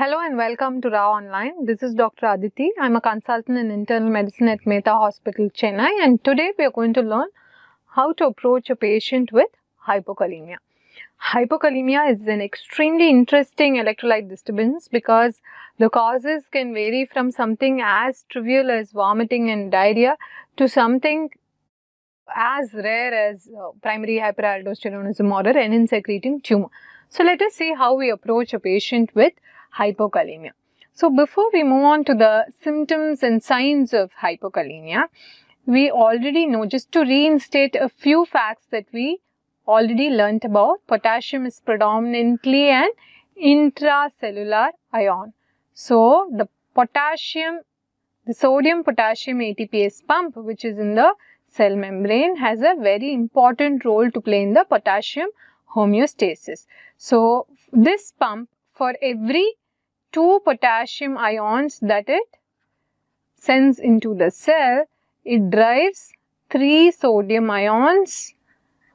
Hello and welcome to Raw Online. This is Dr. Aditi. I'm a consultant in internal medicine at Mehta Hospital, Chennai, and today we are going to learn how to approach a patient with hypokalemia. Hypokalemia is an extremely interesting electrolyte disturbance because the causes can vary from something as trivial as vomiting and diarrhea to something as rare as uh, primary hyperaldosteronism or a renin secreting tumor. So let us see how we approach a patient with hypokalemia. So before we move on to the symptoms and signs of hypokalemia, we already know just to reinstate a few facts that we already learnt about. Potassium is predominantly an intracellular ion. So the potassium, the sodium potassium ATPase pump which is in the cell membrane has a very important role to play in the potassium homeostasis. So this pump for every two potassium ions that it sends into the cell, it drives three sodium ions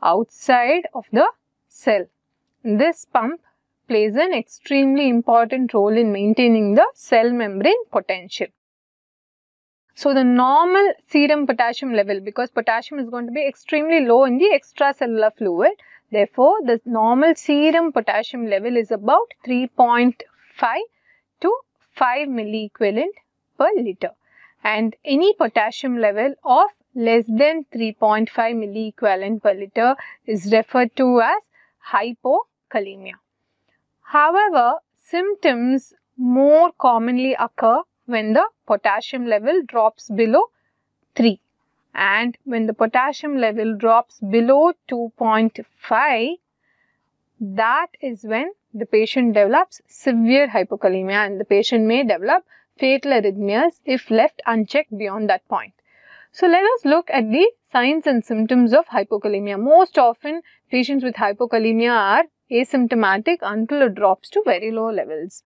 outside of the cell. This pump plays an extremely important role in maintaining the cell membrane potential. So the normal serum potassium level because potassium is going to be extremely low in the extracellular fluid. Therefore, the normal serum potassium level is about 3.5 to 5 milliequivalent per liter and any potassium level of less than 3.5 milliequivalent per liter is referred to as hypokalemia. However, symptoms more commonly occur when the potassium level drops below 3 and when the potassium level drops below 2.5 that is when the patient develops severe hypokalemia and the patient may develop fatal arrhythmias if left unchecked beyond that point. So let us look at the signs and symptoms of hypokalemia. Most often patients with hypokalemia are asymptomatic until it drops to very low levels.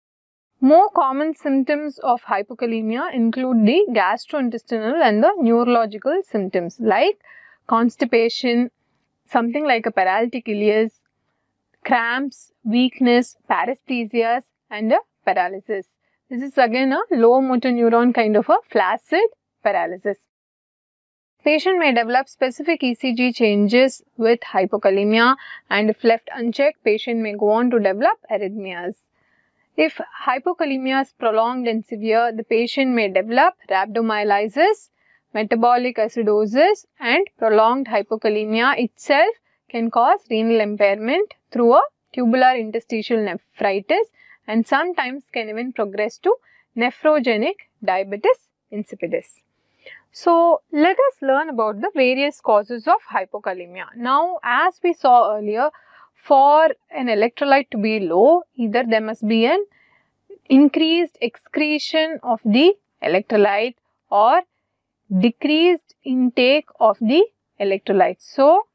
More common symptoms of hypokalemia include the gastrointestinal and the neurological symptoms like constipation, something like a paralytic ileus, cramps, weakness, paresthesias and a paralysis. This is again a low motor neuron kind of a flaccid paralysis. Patient may develop specific ECG changes with hypokalemia and if left unchecked, patient may go on to develop arrhythmias. If hypokalemia is prolonged and severe, the patient may develop rhabdomyolysis, metabolic acidosis and prolonged hypokalemia itself can cause renal impairment through a tubular interstitial nephritis and sometimes can even progress to nephrogenic diabetes insipidus. So, let us learn about the various causes of hypokalemia. Now, as we saw earlier, for an electrolyte to be low, either there must be an increased excretion of the electrolyte or decreased intake of the electrolyte. So,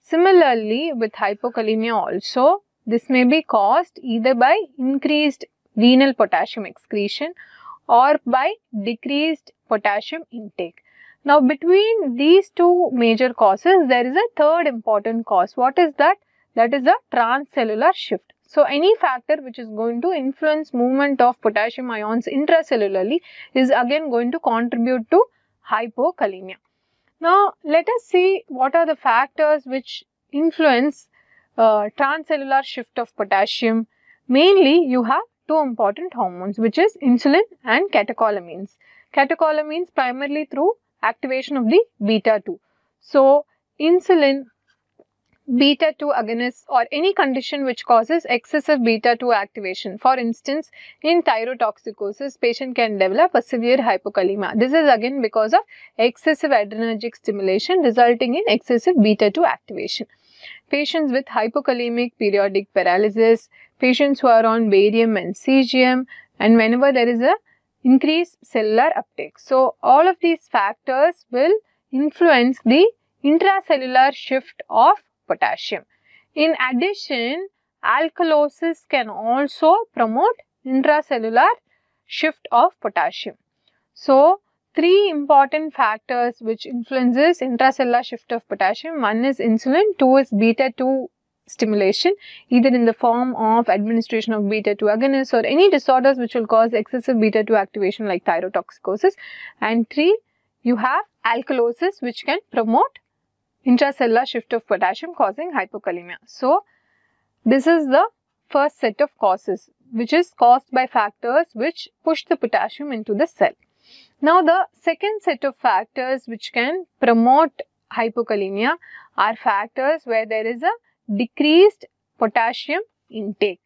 similarly with hypokalemia also, this may be caused either by increased renal potassium excretion or by decreased potassium intake. Now, between these two major causes, there is a third important cause. What is that? that is the transcellular shift. So any factor which is going to influence movement of potassium ions intracellularly is again going to contribute to hypokalemia. Now let us see what are the factors which influence uh, transcellular shift of potassium. Mainly you have two important hormones which is insulin and catecholamines. Catecholamines primarily through activation of the beta 2. So insulin beta 2 agonists or any condition which causes excessive beta 2 activation. For instance, in thyrotoxicosis, patient can develop a severe hypokalemia. This is again because of excessive adrenergic stimulation resulting in excessive beta 2 activation. Patients with hypokalemic periodic paralysis, patients who are on barium and cesium, and whenever there is a increased cellular uptake. So, all of these factors will influence the intracellular shift of potassium. In addition, alkalosis can also promote intracellular shift of potassium. So, three important factors which influences intracellular shift of potassium. One is insulin, two is beta-2 stimulation either in the form of administration of beta-2 agonists or any disorders which will cause excessive beta-2 activation like thyrotoxicosis and three you have alkalosis which can promote intracellular shift of potassium causing hypokalemia. So, this is the first set of causes which is caused by factors which push the potassium into the cell. Now, the second set of factors which can promote hypokalemia are factors where there is a decreased potassium intake.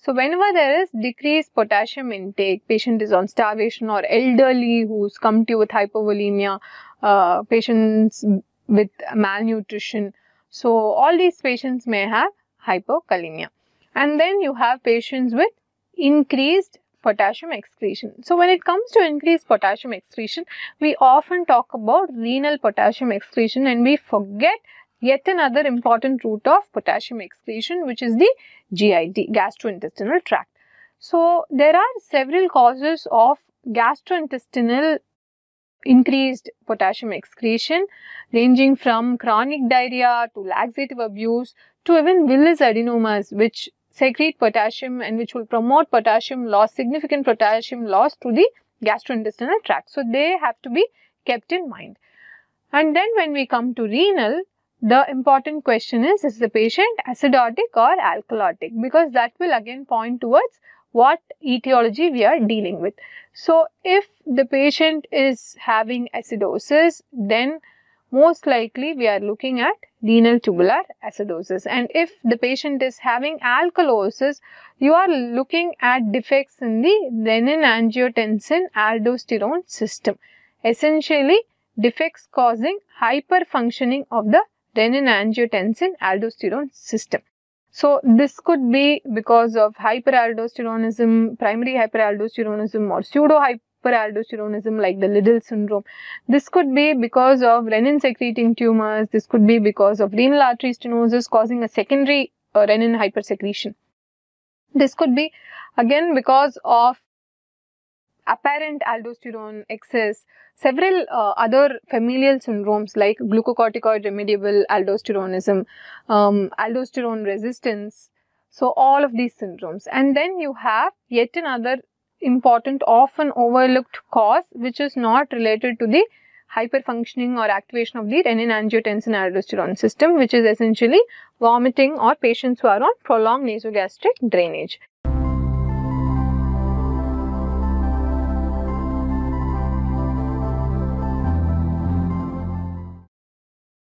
So, whenever there is decreased potassium intake, patient is on starvation or elderly who's come to you with hypovolemia, uh, patients with malnutrition. So, all these patients may have hypokalemia. And then you have patients with increased potassium excretion. So, when it comes to increased potassium excretion, we often talk about renal potassium excretion and we forget yet another important route of potassium excretion which is the GID, gastrointestinal tract. So, there are several causes of gastrointestinal increased potassium excretion ranging from chronic diarrhea to laxative abuse to even villus adenomas which secrete potassium and which will promote potassium loss, significant potassium loss to the gastrointestinal tract. So, they have to be kept in mind. And then when we come to renal, the important question is, is the patient acidotic or alkalotic? Because that will again point towards what etiology we are dealing with. So if the patient is having acidosis, then most likely we are looking at renal tubular acidosis. And if the patient is having alkalosis, you are looking at defects in the renin-angiotensin-aldosterone system. Essentially, defects causing hyperfunctioning of the renin-angiotensin-aldosterone system. So this could be because of hyperaldosteronism, primary hyperaldosteronism or pseudo hyperaldosteronism like the Liddle syndrome. This could be because of renin secreting tumors. This could be because of renal artery stenosis causing a secondary uh, renin hypersecretion. This could be again because of apparent aldosterone excess, several uh, other familial syndromes like glucocorticoid remediable aldosteronism, um, aldosterone resistance. So, all of these syndromes. And then you have yet another important, often overlooked cause which is not related to the hyperfunctioning or activation of the renin angiotensin aldosterone system which is essentially vomiting or patients who are on prolonged nasogastric drainage.